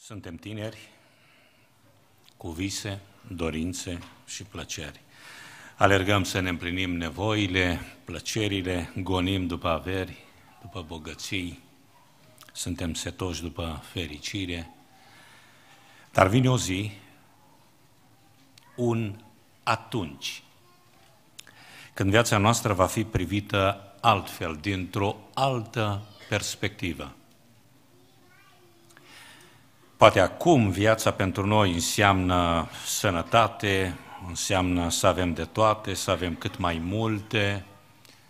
Suntem tineri, cu vise, dorințe și plăceri. Alergăm să ne împlinim nevoile, plăcerile, gonim după averi, după bogății, suntem setoși după fericire. Dar vine o zi, un atunci, când viața noastră va fi privită altfel, dintr-o altă perspectivă. Poate acum viața pentru noi înseamnă sănătate, înseamnă să avem de toate, să avem cât mai multe,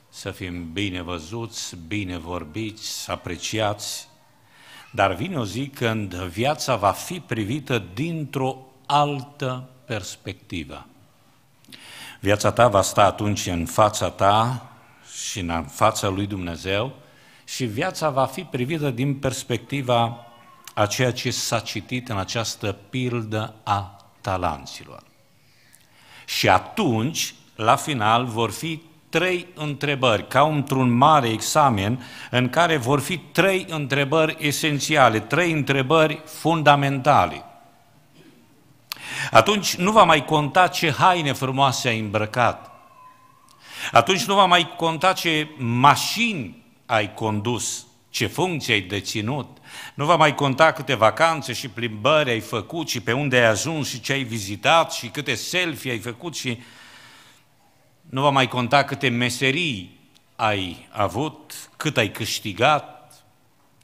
să fim bine văzuți, bine vorbiți, apreciați, dar vine o zi când viața va fi privită dintr-o altă perspectivă. Viața ta va sta atunci în fața ta și în fața lui Dumnezeu și viața va fi privită din perspectiva a ceea ce s-a citit în această pildă a talanților. Și atunci, la final, vor fi trei întrebări, ca într-un mare examen în care vor fi trei întrebări esențiale, trei întrebări fundamentale. Atunci nu va mai conta ce haine frumoase ai îmbrăcat. Atunci nu va mai conta ce mașini ai condus ce funcție ai deținut, nu va mai conta câte vacanțe și plimbări ai făcut și pe unde ai ajuns și ce ai vizitat și câte selfie ai făcut și nu va mai conta câte meserii ai avut, cât ai câștigat,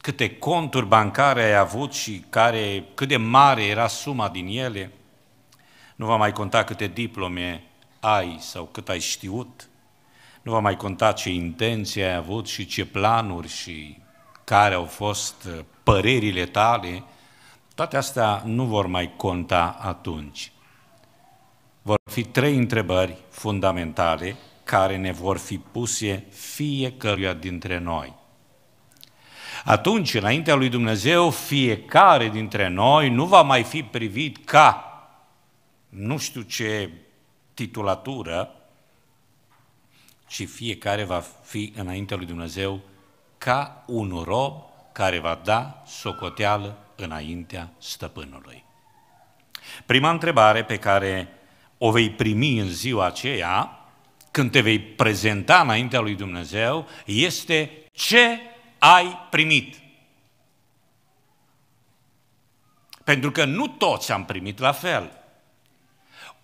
câte conturi bancare ai avut și care, cât de mare era suma din ele, nu va mai conta câte diplome ai sau cât ai știut, nu va mai conta ce intenție ai avut și ce planuri și care au fost uh, părerile tale, toate astea nu vor mai conta atunci. Vor fi trei întrebări fundamentale care ne vor fi puse fiecăruia dintre noi. Atunci, înaintea lui Dumnezeu, fiecare dintre noi nu va mai fi privit ca nu știu ce titulatură, ci fiecare va fi înaintea lui Dumnezeu ca un rob care va da socoteală înaintea stăpânului. Prima întrebare pe care o vei primi în ziua aceea, când te vei prezenta înaintea lui Dumnezeu, este ce ai primit? Pentru că nu toți am primit la fel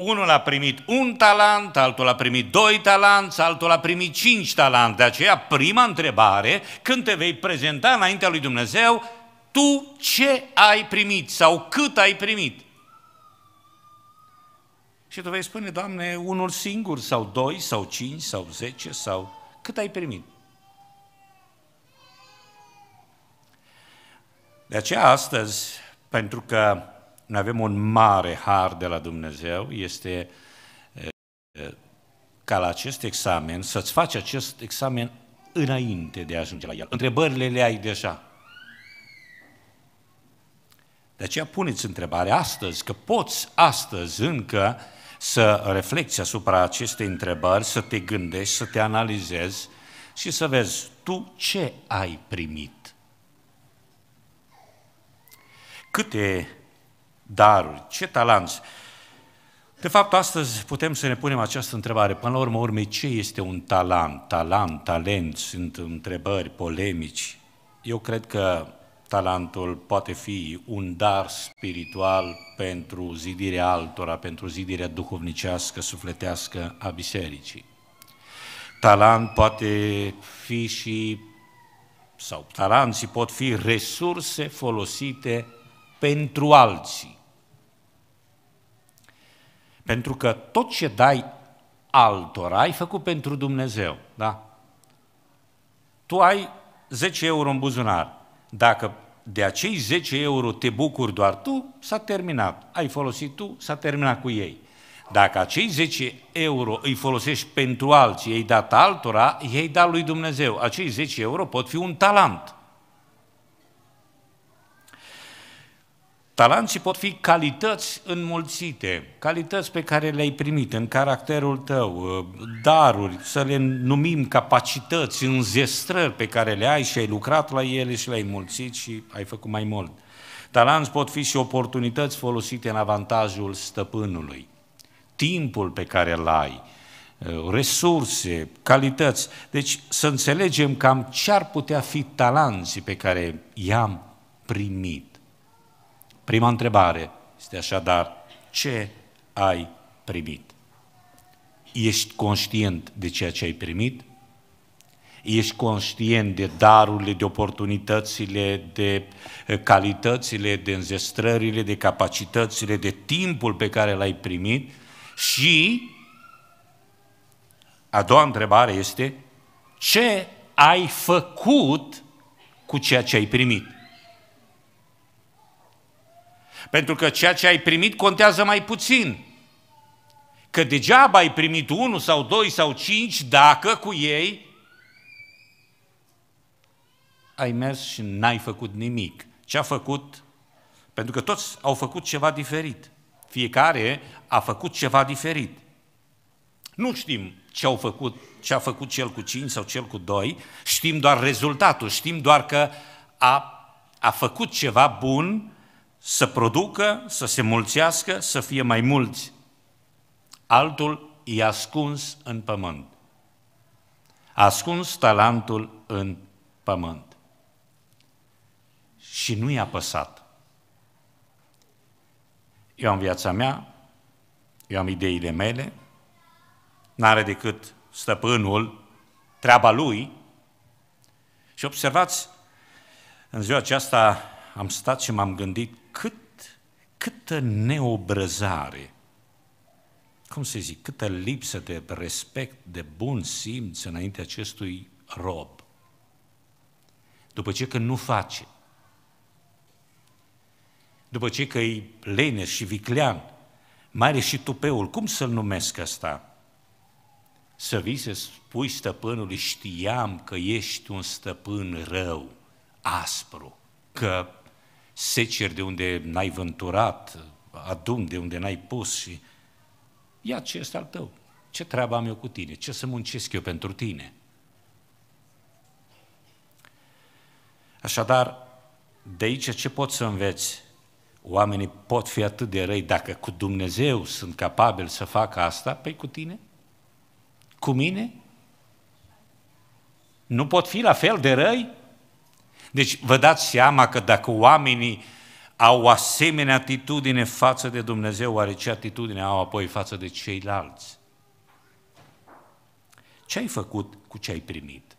unul a primit un talent, altul a primit doi talanți, altul a primit cinci talanți. De aceea, prima întrebare, când te vei prezenta înaintea lui Dumnezeu, tu ce ai primit sau cât ai primit? Și tu vei spune, Doamne, unul singur sau doi sau cinci sau zece sau cât ai primit? De aceea astăzi, pentru că noi avem un mare har de la Dumnezeu, este ca la acest examen, să-ți faci acest examen înainte de a ajunge la el. Întrebările le ai deja. De aceea puneți întrebarea astăzi, că poți astăzi încă să reflecți asupra acestei întrebări, să te gândești, să te analizezi și să vezi tu ce ai primit. Câte daruri, ce talanți. De fapt, astăzi putem să ne punem această întrebare. Până la urmă, urme, ce este un talent? Talent, talent, sunt întrebări polemici. Eu cred că talentul poate fi un dar spiritual pentru zidirea altora, pentru zidirea duhovnicească, sufletească a bisericii. Talent poate fi și, sau talanții pot fi resurse folosite pentru alții. Pentru că tot ce dai altora ai făcut pentru Dumnezeu, da? Tu ai 10 euro în buzunar. Dacă de acei 10 euro te bucuri doar tu, s-a terminat. Ai folosit tu, s-a terminat cu ei. Dacă acei 10 euro îi folosești pentru alții, ei dat altora, ei dat lui Dumnezeu. Acei 10 euro pot fi un talent. Talanții pot fi calități înmulțite, calități pe care le-ai primit în caracterul tău, ă, daruri, să le numim capacități, înzestrări pe care le ai și ai lucrat la ele și le-ai înmulțit și ai făcut mai mult. Talanți pot fi și oportunități folosite în avantajul stăpânului. Timpul pe care îl ai, ă, resurse, calități. Deci să înțelegem cam ce ar putea fi talanții pe care i-am primit. Prima întrebare este așadar, ce ai primit? Ești conștient de ceea ce ai primit? Ești conștient de darurile, de oportunitățile, de eh, calitățile, de înzestrările, de capacitățile, de timpul pe care l-ai primit? Și a doua întrebare este, ce ai făcut cu ceea ce ai primit? Pentru că ceea ce ai primit contează mai puțin. Că degeaba ai primit unul sau doi sau cinci dacă cu ei ai mers și n-ai făcut nimic. Ce a făcut? Pentru că toți au făcut ceva diferit. Fiecare a făcut ceva diferit. Nu știm ce, au făcut, ce a făcut cel cu cinci sau cel cu doi. știm doar rezultatul, știm doar că a, a făcut ceva bun să producă, să se mulțească, să fie mai mulți. Altul e ascuns în pământ. A ascuns talentul în pământ. Și nu i-a păsat. Eu am viața mea, eu am ideile mele, n-are decât stăpânul, treaba lui. Și observați, în ziua aceasta am stat și m-am gândit câtă neobrăzare, cum să zic, câtă lipsă de respect, de bun simț înaintea acestui rob. După ce că nu face, după ce că e leneș și viclean, mai are și tupeul, cum să-l numesc asta? Să vii să spui stăpânului, știam că ești un stăpân rău, aspru, că seceri de unde n-ai vânturat, adum de unde n-ai pus și ia ce este al tău, ce treabă am eu cu tine, ce să muncesc eu pentru tine. Așadar, de aici ce pot să înveți? Oamenii pot fi atât de răi dacă cu Dumnezeu sunt capabili să facă asta, păi cu tine? Cu mine? Nu pot fi la fel de răi? Deci vă dați seama că dacă oamenii au o asemenea atitudine față de Dumnezeu, oare ce atitudine au apoi față de ceilalți? Ce ai făcut cu ce ai primit?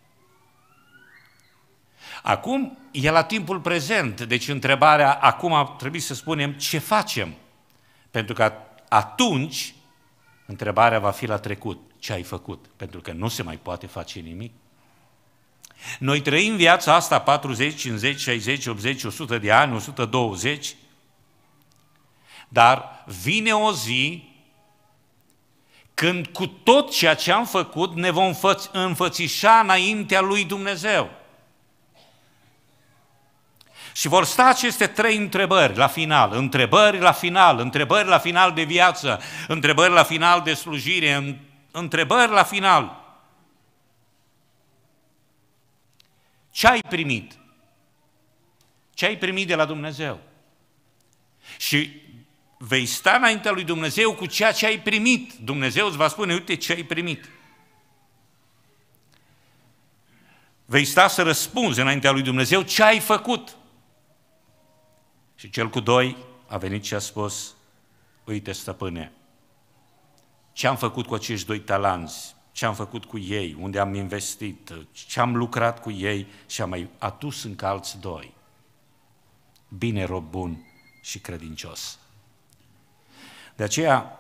Acum e la timpul prezent, deci întrebarea acum trebuie să spunem ce facem, pentru că atunci întrebarea va fi la trecut, ce ai făcut, pentru că nu se mai poate face nimic. Noi trăim viața asta 40, 50, 60, 80, 100 de ani, 120, dar vine o zi când cu tot ceea ce am făcut ne vom înfățișa înaintea lui Dumnezeu. Și vor sta aceste trei întrebări la final, întrebări la final, întrebări la final de viață, întrebări la final de slujire, întrebări la final. Ce ai primit? Ce ai primit de la Dumnezeu? Și vei sta înaintea lui Dumnezeu cu ceea ce ai primit. Dumnezeu îți va spune, uite ce ai primit. Vei sta să răspunzi înaintea lui Dumnezeu ce ai făcut. Și cel cu doi a venit și a spus, uite stăpâne, ce am făcut cu acești doi talanți ce am făcut cu ei, unde am investit, ce am lucrat cu ei și am mai atus încă alți doi. Bine, rob bun și credincios. De aceea,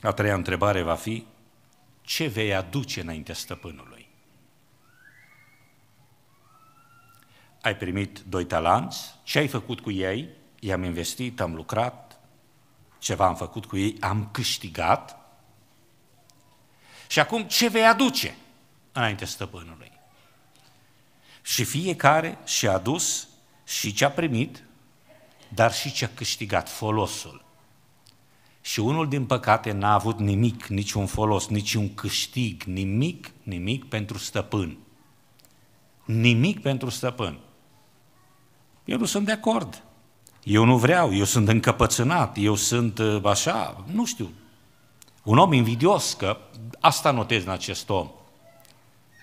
a treia întrebare va fi, ce vei aduce înaintea stăpânului? Ai primit doi talanți, ce ai făcut cu ei? I-am investit, am lucrat, ceva am făcut cu ei, am câștigat – și acum ce vei aduce înainte stăpânului? Și fiecare și-a adus și ce-a primit, dar și ce-a câștigat, folosul. Și unul, din păcate, n-a avut nimic, niciun folos, niciun câștig, nimic, nimic pentru stăpân. Nimic pentru stăpân. Eu nu sunt de acord. Eu nu vreau, eu sunt încăpățânat, eu sunt uh, așa, nu știu, un om invidios, că asta notez în acest om.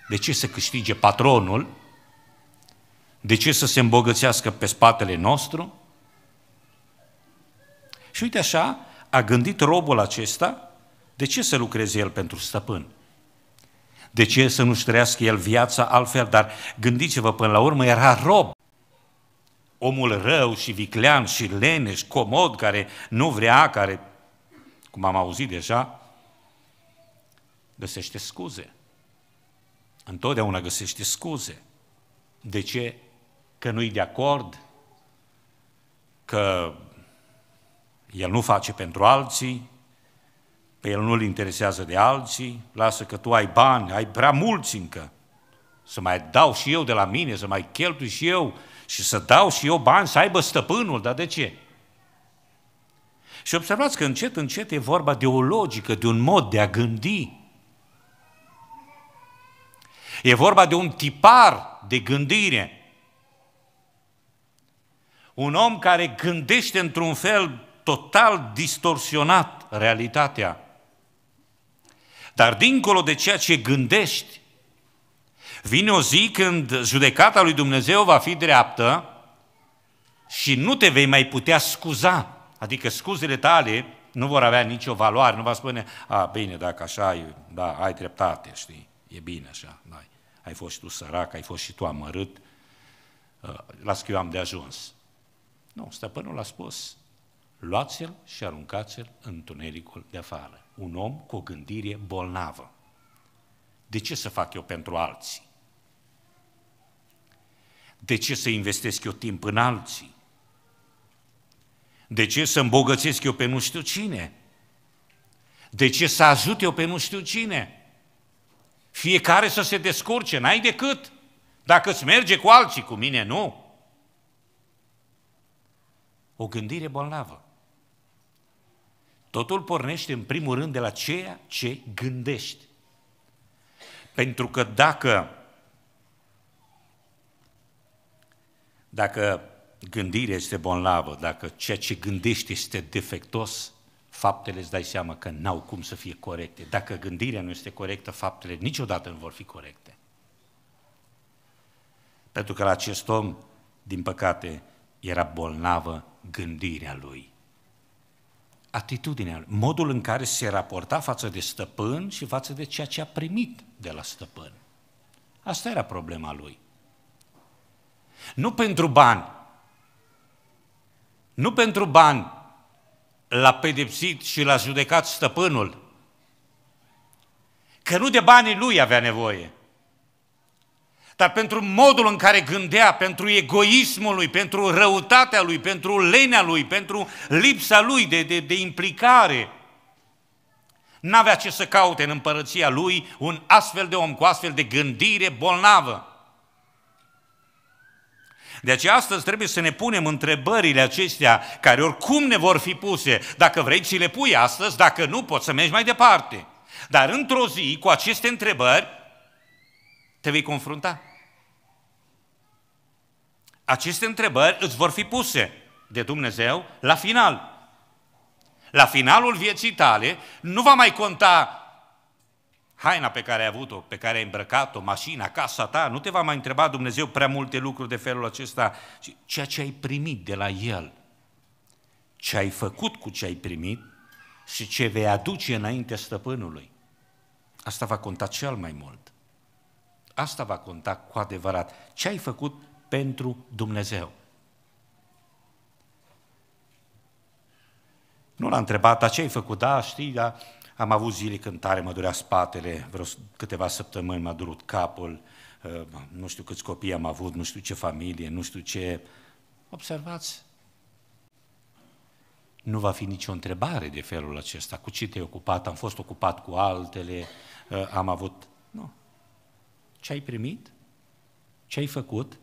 De ce să câștige patronul? De ce să se îmbogățească pe spatele nostru? Și uite așa, a gândit robul acesta, de ce să lucreze el pentru stăpân? De ce să nu-și trăiască el viața altfel? Dar gândiți-vă, până la urmă era rob. Omul rău și viclean și leneș, comod, care nu vrea, care cum am auzit deja, găsește scuze. Întotdeauna găsește scuze. De ce? Că nu-i de acord, că el nu face pentru alții, pe el nu-l interesează de alții, lasă că tu ai bani, ai prea mulți încă, să mai dau și eu de la mine, să mai cheltui și eu și să dau și eu bani, să aibă stăpânul, dar de ce? Și observați că încet, încet e vorba de o logică, de un mod de a gândi. E vorba de un tipar de gândire. Un om care gândește într-un fel total distorsionat realitatea. Dar dincolo de ceea ce gândești, vine o zi când judecata lui Dumnezeu va fi dreaptă și nu te vei mai putea scuza Adică scuzele tale nu vor avea nicio valoare, nu va spune, a, bine, dacă așa ai, da, ai dreptate, știi, e bine așa, da, ai fost și tu sărac, ai fost și tu amărât, ă, las că eu am de ajuns. Nu, stăpânul a spus, luați-l și aruncați-l în tunericul de afară. Un om cu o gândire bolnavă. De ce să fac eu pentru alții? De ce să investesc eu timp în alții? De ce să îmbogățesc eu pe nu știu cine? De ce să ajut eu pe nu știu cine? Fiecare să se descurce, n-ai decât. Dacă îți merge cu alții, cu mine nu. O gândire bolnavă. Totul pornește în primul rând de la ceea ce gândești. Pentru că dacă dacă gândirea este bonlavă, dacă ceea ce gândești este defectos, faptele îți dai seama că n-au cum să fie corecte. Dacă gândirea nu este corectă, faptele niciodată nu vor fi corecte. Pentru că la acest om, din păcate, era bolnavă gândirea lui. Atitudinea lui, modul în care se raporta față de stăpân și față de ceea ce a primit de la stăpân. Asta era problema lui. Nu pentru bani, nu pentru bani l-a pedepsit și l-a judecat stăpânul, că nu de banii lui avea nevoie, dar pentru modul în care gândea, pentru egoismul lui, pentru răutatea lui, pentru lenea lui, pentru lipsa lui de, de, de implicare. N-avea ce să caute în împărăția lui un astfel de om cu astfel de gândire bolnavă. De aceea astăzi trebuie să ne punem întrebările acestea care oricum ne vor fi puse. Dacă vrei, ți le pui astăzi, dacă nu, poți să mergi mai departe. Dar într-o zi, cu aceste întrebări, te vei confrunta. Aceste întrebări îți vor fi puse de Dumnezeu la final. La finalul vieții tale nu va mai conta haina pe care ai avut-o, pe care ai îmbrăcat-o, mașina, casa ta, nu te va mai întreba Dumnezeu prea multe lucruri de felul acesta, ci ceea ce ai primit de la El, ce ai făcut cu ce ai primit și ce vei aduce înainte stăpânului. Asta va conta cel mai mult. Asta va conta cu adevărat. Ce ai făcut pentru Dumnezeu? Nu l-a întrebat, ce ai făcut? Da, știi, dar am avut zile când tare mă durea spatele, vreo câteva săptămâni m-a durut capul, uh, nu știu câți copii am avut, nu știu ce familie, nu știu ce... Observați, nu va fi nicio întrebare de felul acesta. Cu ce te-ai ocupat? Am fost ocupat cu altele, uh, am avut... Nu. Ce ai primit? Ce ai făcut?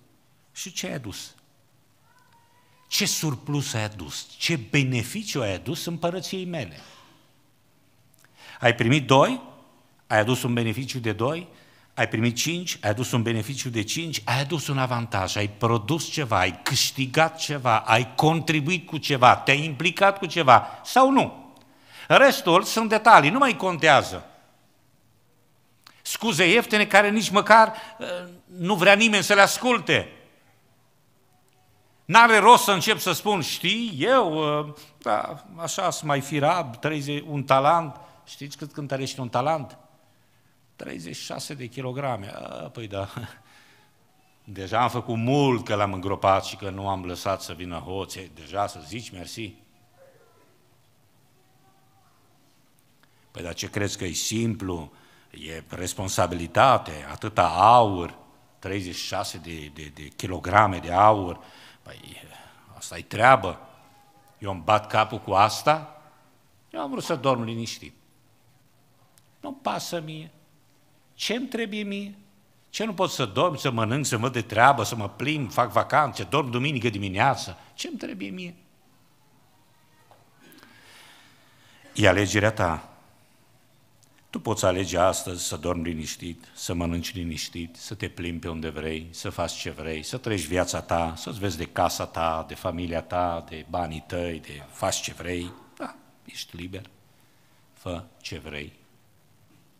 Și ce ai adus? Ce surplus ai adus? Ce beneficiu ai adus împărăției mele? Ai primit doi, ai adus un beneficiu de doi, ai primit cinci, ai adus un beneficiu de cinci, ai adus un avantaj, ai produs ceva, ai câștigat ceva, ai contribuit cu ceva, te-ai implicat cu ceva sau nu. Restul sunt detalii, nu mai contează. Scuze ieftine care nici măcar uh, nu vrea nimeni să le asculte. N-are rost să încep să spun, știi, eu, uh, da, așa să mai fi rab, 30, un talent, Știți cât cântărește un talent? 36 de kilograme. A, păi da, deja am făcut mult că l-am îngropat și că nu am lăsat să vină hoțe. Deja să zici mersi. Păi dar ce crezi că e simplu? E responsabilitate, atâta aur, 36 de, de, de kilograme de aur. Păi asta e treabă. Eu îmi bat capul cu asta? Eu am vrut să dorm liniștit nu pasă mie. Ce-mi trebuie mie? Ce nu pot să dorm, să mănânc, să mă de treabă, să mă plim, fac vacanțe, dorm duminică dimineață? Ce-mi trebuie mie? E alegerea ta. Tu poți alege astăzi să dormi liniștit, să mănânci liniștit, să te plimbi pe unde vrei, să faci ce vrei, să trăiești viața ta, să-ți vezi de casa ta, de familia ta, de banii tăi, de faci ce vrei. Da, ești liber. Fă ce vrei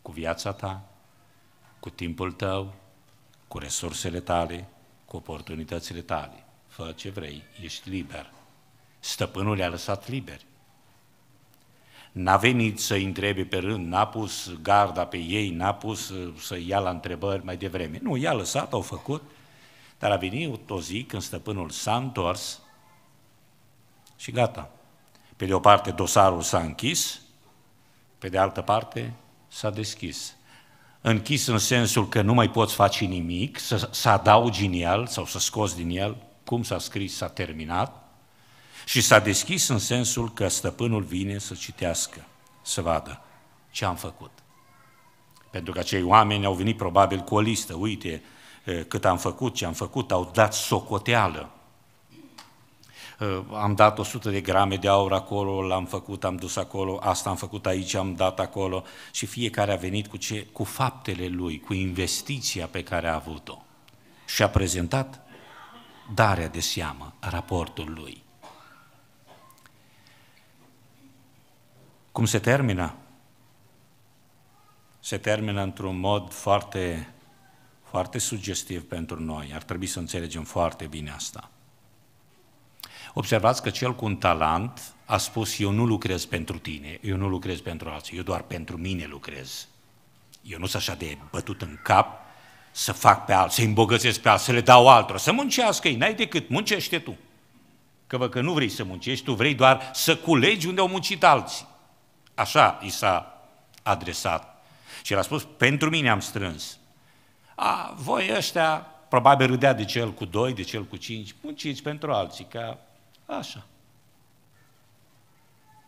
cu viața ta, cu timpul tău, cu resursele tale, cu oportunitățile tale. Fă ce vrei, ești liber. Stăpânul le-a lăsat liberi. N-a venit să întrebe pe rând, n-a pus garda pe ei, n-a pus uh, să ia la întrebări mai devreme. Nu, i-a lăsat, au făcut, dar a venit o zi când stăpânul s-a întors și gata. Pe de o parte dosarul s-a închis, pe de altă parte s-a deschis. Închis în sensul că nu mai poți face nimic, să, să adaugi în el sau să scoți din el, cum s-a scris, s-a terminat, și s-a deschis în sensul că stăpânul vine să citească, să vadă ce am făcut. Pentru că acei oameni au venit probabil cu o listă, uite cât am făcut, ce am făcut, au dat socoteală. Uh, am dat 100 de grame de aur acolo, l-am făcut, am dus acolo, asta am făcut aici, am dat acolo și fiecare a venit cu, ce, cu faptele lui, cu investiția pe care a avut-o și a prezentat darea de seamă, raportul lui. Cum se termină? Se termină într-un mod foarte, foarte sugestiv pentru noi. Ar trebui să înțelegem foarte bine asta. Observați că cel cu un talent a spus, eu nu lucrez pentru tine, eu nu lucrez pentru alții, eu doar pentru mine lucrez. Eu nu sunt așa de bătut în cap să fac pe alții, să-i îmbogățesc pe alții, să le dau altora, să muncească ei, n-ai decât, muncește tu. Că vă că nu vrei să muncești, tu vrei doar să culegi unde au muncit alții. Așa i s-a adresat. Și el a spus, pentru mine am strâns. A, voi ăștia, probabil râdea de cel cu doi, de cel cu cinci, munciți pentru alții, că.” Așa.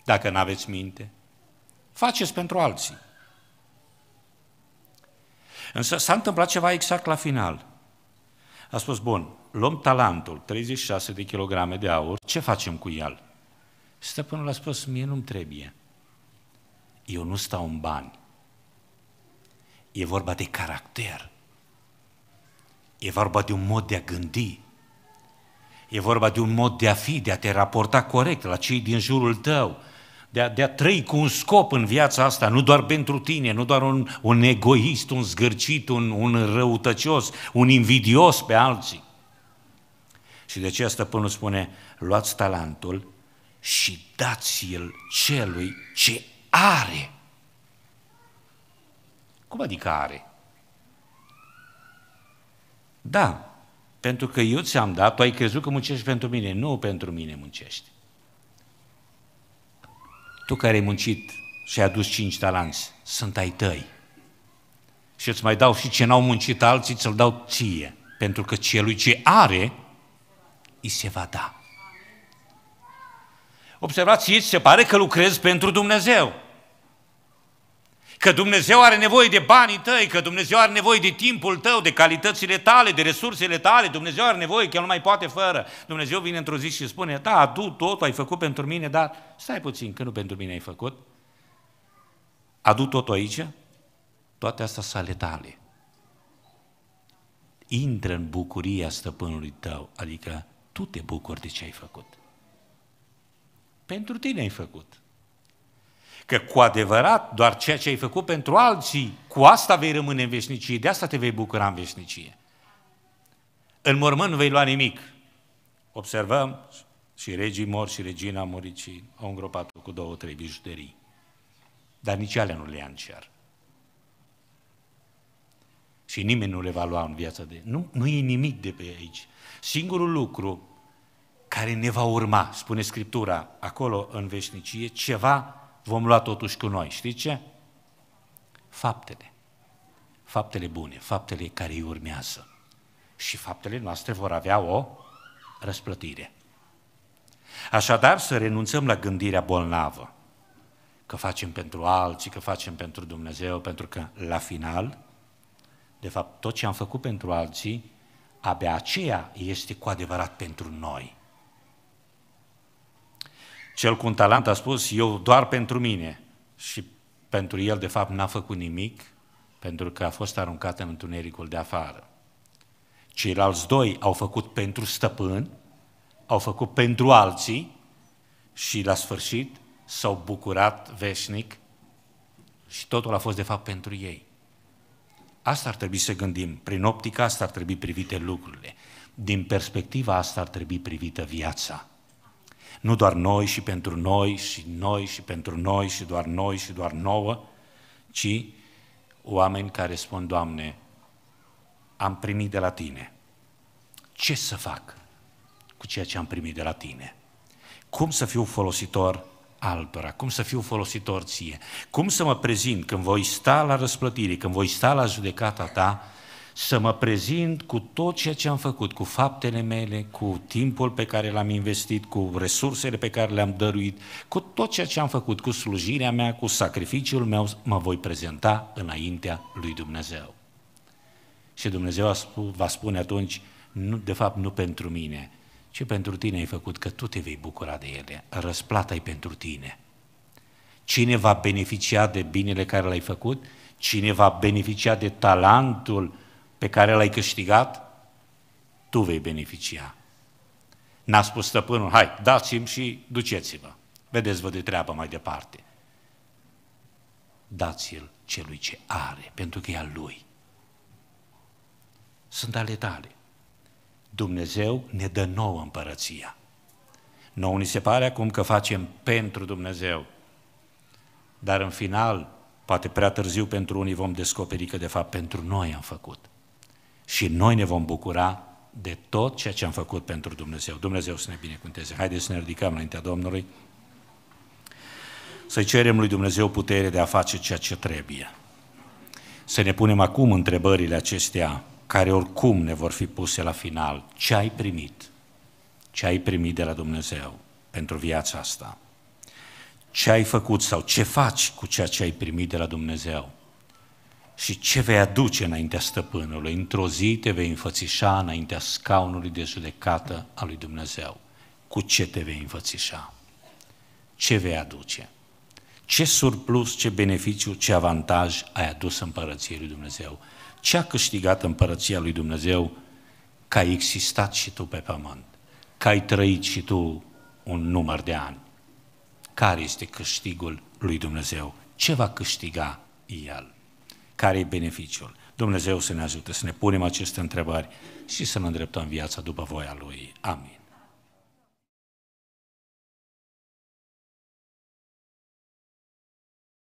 Dacă nu aveți minte, faceți pentru alții. Însă s-a întâmplat ceva exact la final. A spus, bun, luăm talentul, 36 de kilograme de aur, ce facem cu el? Stăpânul a spus, mie nu-mi trebuie. Eu nu stau în bani. E vorba de caracter. E vorba de un mod de a gândi. E vorba de un mod de a fi, de a te raporta corect la cei din jurul tău, de a, de a trăi cu un scop în viața asta, nu doar pentru tine, nu doar un, un egoist, un zgârcit, un, un răutăcios, un invidios pe alții. Și de aceea stăpânul spune, luați talentul și dați-l celui ce are. Cum adică are? Da, pentru că eu ți-am dat, tu ai crezut că muncești pentru mine. Nu pentru mine muncești. Tu care ai muncit și ai adus cinci talanți, sunt ai tăi. Și îți mai dau și ce n-au muncit alții, ți-l dau ție. Pentru că celui ce are, îi se va da. Observați aici, se pare că lucrezi pentru Dumnezeu că Dumnezeu are nevoie de banii tăi, că Dumnezeu are nevoie de timpul tău, de calitățile tale, de resursele tale, Dumnezeu are nevoie, că El nu mai poate fără. Dumnezeu vine într-o zi și spune, da, tu tot ai făcut pentru mine, dar stai puțin, că nu pentru mine ai făcut. Adu totul aici, toate astea sale tale. Intră în bucuria stăpânului tău, adică tu te bucuri de ce ai făcut. Pentru tine ai făcut. Că cu adevărat, doar ceea ce ai făcut pentru alții, cu asta vei rămâne în veșnicie, de asta te vei bucura în veșnicie. În mormânt nu vei lua nimic. Observăm și regii mor și regina a murit și au îngropat cu două, trei bijuterii. Dar nici alea nu le ia în cer. Și nimeni nu le va lua în viața de... Nu, nu e nimic de pe aici. Singurul lucru care ne va urma, spune Scriptura, acolo în veșnicie, ceva vom lua totuși cu noi. Știți ce? Faptele. Faptele bune, faptele care îi urmează. Și faptele noastre vor avea o răsplătire. Așadar, să renunțăm la gândirea bolnavă, că facem pentru alții, că facem pentru Dumnezeu, pentru că la final, de fapt, tot ce am făcut pentru alții, abia aceea este cu adevărat pentru noi. Cel cu un talent a spus, eu doar pentru mine. Și pentru el, de fapt, n-a făcut nimic, pentru că a fost aruncat în întunericul de afară. Ceilalți doi au făcut pentru stăpân, au făcut pentru alții și, la sfârșit, s-au bucurat veșnic și totul a fost, de fapt, pentru ei. Asta ar trebui să gândim. Prin optica asta ar trebui privite lucrurile. Din perspectiva asta ar trebui privită viața. Nu doar noi și pentru noi și noi și pentru noi și doar noi și doar nouă, ci oameni care spun, Doamne, am primit de la Tine. Ce să fac cu ceea ce am primit de la Tine? Cum să fiu folositor altora, cum să fiu folositor ție, cum să mă prezint când voi sta la răsplătire, când voi sta la judecata ta, să mă prezint cu tot ceea ce am făcut, cu faptele mele, cu timpul pe care l-am investit, cu resursele pe care le-am dăruit, cu tot ceea ce am făcut, cu slujirea mea, cu sacrificiul meu, mă voi prezenta înaintea lui Dumnezeu. Și Dumnezeu va spune atunci, nu, de fapt nu pentru mine, ci pentru tine ai făcut, că tu te vei bucura de ele, răsplata e pentru tine. Cine va beneficia de binele care l-ai făcut? Cine va beneficia de talentul pe care l-ai câștigat, tu vei beneficia. N-a spus stăpânul, hai, dați-mi și duceți-vă. Vedeți-vă de treabă mai departe. Dați-l celui ce are, pentru că e al lui. Sunt ale tale. Dumnezeu ne dă nouă împărăția. Nouă ni se pare acum că facem pentru Dumnezeu. Dar în final, poate prea târziu pentru unii vom descoperi că de fapt pentru noi am făcut și noi ne vom bucura de tot ceea ce am făcut pentru Dumnezeu. Dumnezeu să ne binecuvânteze. Haideți să ne ridicăm înaintea Domnului, să-i cerem lui Dumnezeu putere de a face ceea ce trebuie. Să ne punem acum întrebările acestea, care oricum ne vor fi puse la final. Ce ai primit? Ce ai primit de la Dumnezeu pentru viața asta? Ce ai făcut sau ce faci cu ceea ce ai primit de la Dumnezeu? și ce vei aduce înaintea stăpânului. Într-o zi te vei înfățișa înaintea scaunului de judecată a lui Dumnezeu. Cu ce te vei înfățișa? Ce vei aduce? Ce surplus, ce beneficiu, ce avantaj ai adus împărăției lui Dumnezeu? Ce a câștigat împărăția lui Dumnezeu că ai existat și tu pe pământ? Că ai trăit și tu un număr de ani? Care este câștigul lui Dumnezeu? Ce va câștiga El? care e beneficiul. Dumnezeu să ne ajute să ne punem aceste întrebări și să ne îndreptăm viața după voia Lui. Amin.